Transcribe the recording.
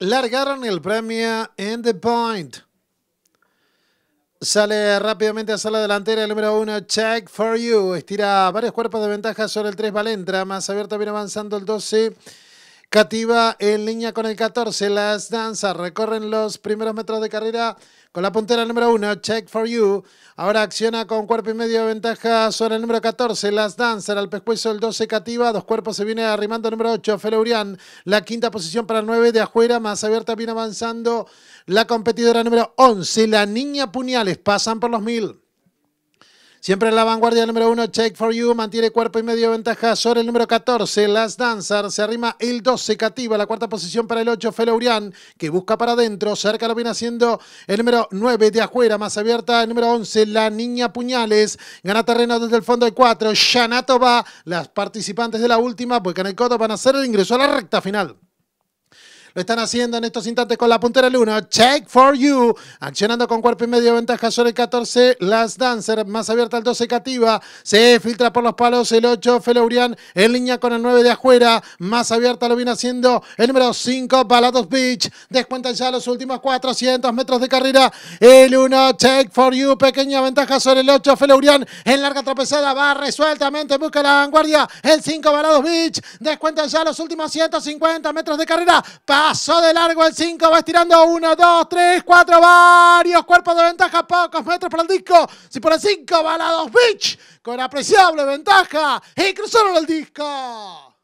largaron el premio en The Point. Sale rápidamente a sala delantera el número uno, Check for You. Estira varios cuerpos de ventaja sobre el 3 Valentra. Más abierto viene avanzando el 12. Cativa en línea con el 14. Las danzas recorren los primeros metros de carrera con la puntera número 1, Check for You. Ahora acciona con cuerpo y medio de ventaja sobre el número 14, Las Danzas, al pescuezo el 12, Cativa. Dos cuerpos se viene arrimando número 8, Feleurian. La quinta posición para el 9 de afuera. más abierta viene avanzando la competidora número 11, la Niña Puñales. Pasan por los mil. Siempre en la vanguardia, el número uno, Check for You, mantiene cuerpo y medio ventaja sobre el número 14, Las danzas Se arrima el 12, Cativa, la cuarta posición para el 8, Felaurian, que busca para adentro. Cerca lo viene haciendo el número 9 de afuera, más abierta el número 11, La Niña Puñales. Gana terreno desde el fondo de 4, va, Las participantes de la última, porque en el coto van a hacer el ingreso a la recta final. Lo están haciendo en estos instantes con la puntera el 1. Check for you. Accionando con cuerpo y medio. Ventaja sobre el 14. Last Dancer. Más abierta el 12 Cativa. Se filtra por los palos el 8. felaurian en línea con el 9 de afuera. Más abierta lo viene haciendo el número 5. Balados Beach. Descuentan ya los últimos 400 metros de carrera. El 1. Check for you. Pequeña ventaja sobre el 8. felaurian en larga tropezada. Va resueltamente. Busca la vanguardia. El 5. Balados Beach. Descuentan ya los últimos 150 metros de carrera. Pasó de largo el 5, va estirando 1, 2, 3, 4, varios cuerpos de ventaja, pocos metros para el disco. Si por el 5 va la 2, Beach, con apreciable ventaja y cruzaron el disco.